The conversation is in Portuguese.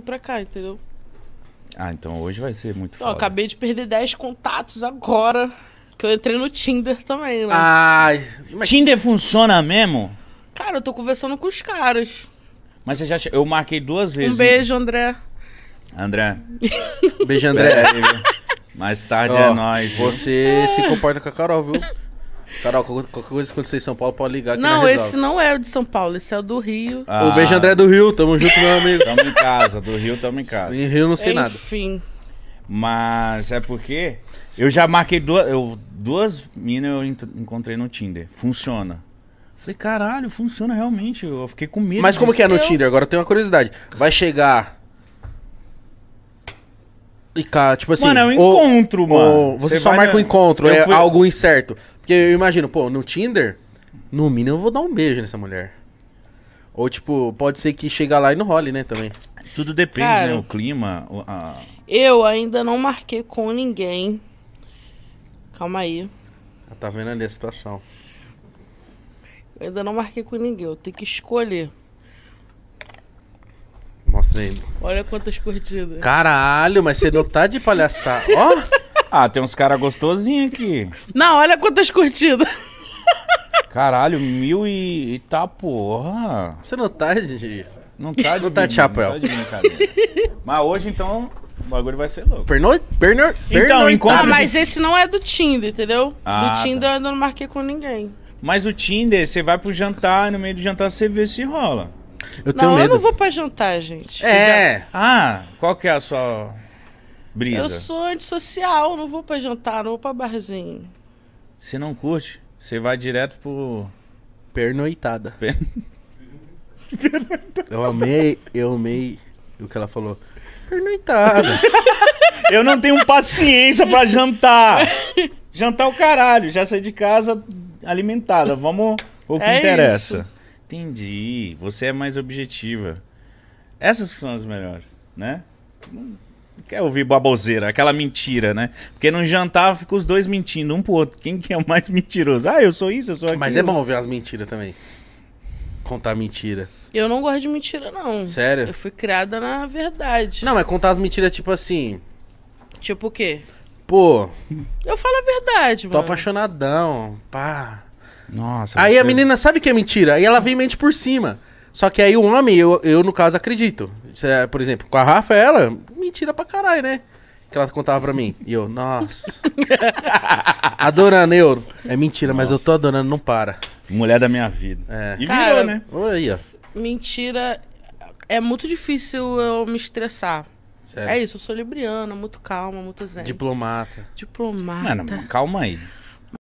pra cá, entendeu? Ah, então hoje vai ser muito foda. Eu acabei de perder 10 contatos agora. Que eu entrei no Tinder também, né? Ah, mas... Tinder funciona mesmo? Cara, eu tô conversando com os caras. Mas você já. Eu marquei duas vezes. Um beijo, né? André. André. beijo, André. É, Mais tarde oh, é nóis. Você se comporta com a Carol, viu? Carol, qualquer coisa que acontecer é em São Paulo, pode ligar aqui Não, esse não é o de São Paulo, esse é o do Rio. Ah. beijo, André é do Rio. Tamo junto, meu amigo. Tamo em casa, do Rio tamo em casa. Em Rio não sei Enfim. nada. Enfim. Mas é porque eu já marquei duas, eu, duas minas eu encontrei no Tinder. Funciona. Falei, caralho, funciona realmente. Eu fiquei com medo. Mas como que é no eu... Tinder? Agora eu tenho uma curiosidade. Vai chegar e cá, tipo assim. Mano, é um encontro, ou, mano. Você, você só marca o um encontro, eu é fui... algo incerto. Porque eu imagino, pô, no Tinder, no mínimo eu vou dar um beijo nessa mulher. Ou, tipo, pode ser que chega lá e não role, né, também. Tudo depende, né, Cara, né? O clima. A... Eu ainda não marquei com ninguém. Calma aí. Ela ah, tá vendo ali a situação. Eu ainda não marquei com ninguém, eu tenho que escolher. Mostra aí. Olha quantas curtidas. Caralho, mas você não tá de palhaçada. Ó! Ah, tem uns caras gostosinhos aqui. Não, olha quantas curtidas. Caralho, mil e, e tá porra. Você não tá de. Não tá de. Não tá de chapéu. Não tá de brincadeira. Mas hoje então. O bagulho vai ser louco. Pernoit? Pernoit? Então, encontro... Ah, mas esse não é do Tinder, entendeu? Ah, do tá. Tinder tá. eu não marquei com ninguém. Mas o Tinder, você vai pro jantar, no meio do jantar você vê se rola. Eu não, medo. eu não vou pra jantar, gente. é. Já... Ah, qual que é a sua... Brisa. Eu sou antissocial, não vou pra jantar, não vou pra barzinho. Você não curte? Você vai direto pro. Pernoitada. Per... eu amei, eu amei o que ela falou. Pernoitada. eu não tenho paciência pra jantar. Jantar o caralho, já saí de casa alimentada. Vamos o que é interessa. Isso. Entendi. Você é mais objetiva. Essas são as melhores, né? Hum quer ouvir baboseira, aquela mentira, né? Porque num jantar fica os dois mentindo um pro outro. Quem que é o mais mentiroso? Ah, eu sou isso, eu sou aquilo. Mas é bom ouvir as mentiras também. Contar mentira. Eu não gosto de mentira, não. Sério? Eu fui criada na verdade. Não, é contar as mentiras tipo assim. Tipo o quê? Pô. Eu falo a verdade, mano. Tô apaixonadão. Pá. Nossa. Aí você... a menina sabe que é mentira. Aí ela vem mente por cima. Só que aí o homem, eu, eu no caso acredito. Por exemplo, com a Rafa, ela, mentira pra caralho, né? Que ela contava pra mim. E eu, nossa. adorando, eu. É mentira, nossa. mas eu tô adorando, não para. Mulher da minha vida. É. E Cara, virou, né? Aí, ó. Mentira. É muito difícil eu me estressar. Sério? É isso, eu sou libriana, muito calma, muito zen. Diplomata. Diplomata. Mano, calma aí.